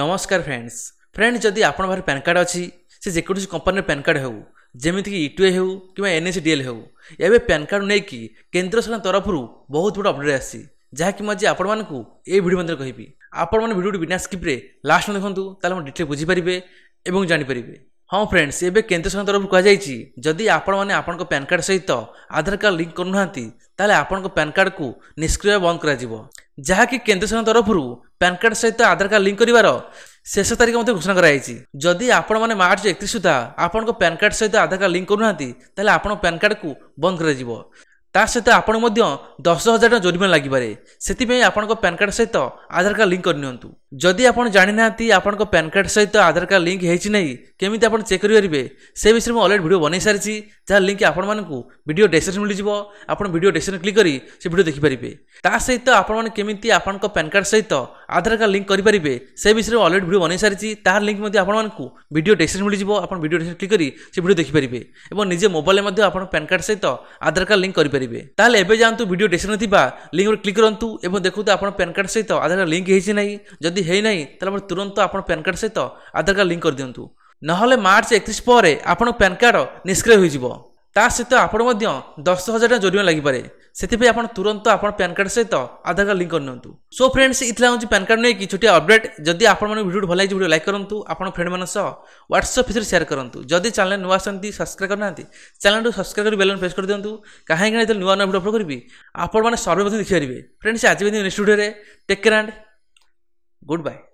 নমস্কার friends friend যদি আপনার পাখে ପ୍ୟାନ୍ କାର୍ଡ଼ ଅଛି ସେ ଯେକୌଣସି କମ୍ପାନୀର ପ୍ୟାନ୍ କାର୍ଡ଼ ହେଉ ଯେମିତିକି ଇ ଟୁ ଏ ହେଉ କିମ୍ବା ଏନ୍ ଏଚ୍ ଡି ଏଲ୍ ହେଉ ଏବେ ପ୍ୟାନ୍ କାର୍ଡ଼ ନେଇକି କେନ୍ଦ୍ର ସରକାର ତରଫରୁ ବହୁତ ବଡ଼ ଅପଡ଼େଟ୍ ଆସିଛି ଯାହାକି ମୁଁ ଆଜି ଆପଣମାନଙ୍କୁ ଏଇ ଭିଡ଼ିଓ ମଧ୍ୟରେ କହିବି ଆପଣମାନେ ଭିଡ଼ିଓଟି ବିନା ସ୍କିପ୍ରେ ଲାଷ୍ଟ ଦେଖନ୍ତୁ ତାହେଲେ ମୁଁ ଡିଟେଲ୍ ବୁଝିପାରିବେ ଏବଂ ଜାଣିପାରିବେ ହଁ ଫ୍ରେଣ୍ଡସ୍ ଏବେ କେନ୍ଦ୍ର ସରକାର ତରଫରୁ କୁହାଯାଇଛି ଯଦି ଆପଣମାନେ ଆପଣଙ୍କ ପ୍ୟାନ୍ କାର୍ଡ଼ ସହିତ ଆଧାର କାର୍ଡ଼ ଲିଙ୍କ୍ କରୁନାହାନ୍ତି ତାହେଲେ ଆପଣଙ୍କ ପ୍ୟାନ୍ କାର୍ଡ଼କୁ ନିଷ୍କ୍ରିୟ ବନ୍ଦ କରାଯିବ ଯାହାକି କେନ୍ଦ୍ର ସରକାର ତରଫରୁ ପ୍ୟାନ୍ କାର୍ଡ଼ ସହିତ ଆଧାର କାର୍ଡ଼ ଲିଙ୍କ୍ କରିବାର ଶେଷ ତାରିଖ ମଧ୍ୟ ଘୋଷଣା କରାଯାଇଛି ଯଦି ଆପଣମାନେ ମାର୍ଚ୍ଚ ଏକତିରିଶ ସୁଦ୍ଧା ଆପଣଙ୍କ ପ୍ୟାନ୍ କାର୍ଡ଼ ସହିତ ଆଧାର କାର୍ଡ଼ ଲିଙ୍କ୍ କରୁନାହାନ୍ତି ତାହେଲେ ଆପଣଙ୍କ ପ୍ୟାନ୍ କାର୍ଡ଼କୁ ବନ୍ଦ କରାଯିବ ତା ସହିତ ଆପଣ ମଧ୍ୟ ଦଶ ହଜାର ଟଙ୍କା ଜୋରିମାନା ଲାଗିପାରେ ସେଥିପାଇଁ ଆପଣଙ୍କ ପ୍ୟାନ୍ କାର୍ଡ଼ ସହିତ ଆଧାର କାର୍ଡ଼ ଲିଙ୍କ୍ କରିନିଅନ୍ତୁ ଯଦି ଆପଣ ଜାଣିନାହାନ୍ତି ଆପଣଙ୍କ ପ୍ୟାନ୍ କାର୍ଡ଼ ସହିତ ଆଧାର କାର୍ଡ଼ ଲିଙ୍କ୍ ହେଇଛି ନାହିଁ କେମିତି ଆପଣ ଚେକ୍ କରିପାରିବେ ସେ ବିଷୟରେ ମୁଁ ଅଲରେଡ଼ି ଭିଡ଼ିଓ ବନେଇ ସାରିଛି ଯାହା ଲିଙ୍କ୍ ଆପଣମାନଙ୍କୁ ভিডিও ডেসক্রিপশন মিলিযোগ আপনার ভিডিও ডেসক্রিপশন ক্লিক করে সে ভিডিও দেখিপারে তা সহ আপনার কমিটি আপনার প্যান কার্ড সহ আধার কার্ড লিঙ্ক করে পে সে বিষয়ে অলরেডি ভিডিও বনাই সারি তার লিঙ্ক আপনার ভিডিও ডেসক্রিপশন মিলিযোগ আপনার ভিডিও ডেসক্রিপশন ক্লিক করে সে ভিডিও দেখিপারে এবং নিজে মোবাইলে আপনার প্যান কার্ড সহ আধার কার্ড লিঙ্ক করে পে তাহলে এবে যাতে ভিডিও ডেসক্রিপশন থাকা লিঙ্ক ক্লিক করতু এবং দেখুন আপনার প্যান কার্ড সহ আধার কার্ড লিঙ্ক হয়েছে না যদি হয়ে না তাহলে আপনার তুরন্ত আপনার প্যান কার্ড সহ আধার কার্ড লিঙ্ক করে দিও নহলে মার্চ একত্রিশ পরে আপনার প্যান কার্ড নিষ্ক্রিয় হয়ে যাব ତା ସହିତ ଆପଣ ମଧ୍ୟ ଦଶ ହଜାର ଟଙ୍କା ଜୋରିମାନା ଲାଗିପାରେ ସେଥିପାଇଁ ଆପଣ ତୁରନ୍ତ ଆପଣ ପ୍ୟାନ୍ କାର୍ଡ଼ ସହିତ ଆଧାର କାର୍ଡ଼ ଲିଙ୍କ୍ କରିନିଅନ୍ତୁ ସୋ ଫ୍ରେଣ୍ଡସ୍ ଇଥିଲା ହେଉଛି ପ୍ୟାନ୍ କାର୍ଡ଼ ନେଇକି ଛୋଟିଆ ଅପଡେଟ୍ ଯଦି ଆପଣମାନଙ୍କୁ ଭିଡ଼ିଓଟି ଭଲ ଲାଗିଛି ଭିଡ଼ିଓ ଲାଇକ୍ କରନ୍ତୁ ଆପଣ ଫ୍ରେଣ୍ଡମାନଙ୍କ ସହ ହ୍ୱାଟ୍ସଅପ୍ ଭିତରେ ସେୟାର କରନ୍ତୁ ଯଦି ଚ୍ୟାନେଲ୍ ନୂଆ ଆସନ୍ତି ସବସ୍କ୍ରାଇବ୍ କରିନାହାନ୍ତି ଚ୍ୟାନେଲ୍କୁ ସବସ୍କ୍ରାଇବ୍ କରି ବେଲନ୍ ପ୍ରେସ୍ କରିଦିଅନ୍ତୁ କାହିଁକିନା ଯେତେବେଳେ ନୂଆ ନୂଆ ଭିଡ଼ିଓ ଅପଲୋଡ଼ କରିବି ଆପଣମାନେ ସର୍ବେ ମଧ୍ୟ ଦେଖିପାରିବେ ଫ୍ରେଣ୍ଡସ୍ ଆଜି ବି ନେକ୍ସଟ ଭିଡ଼ିଓରେ take care and good bye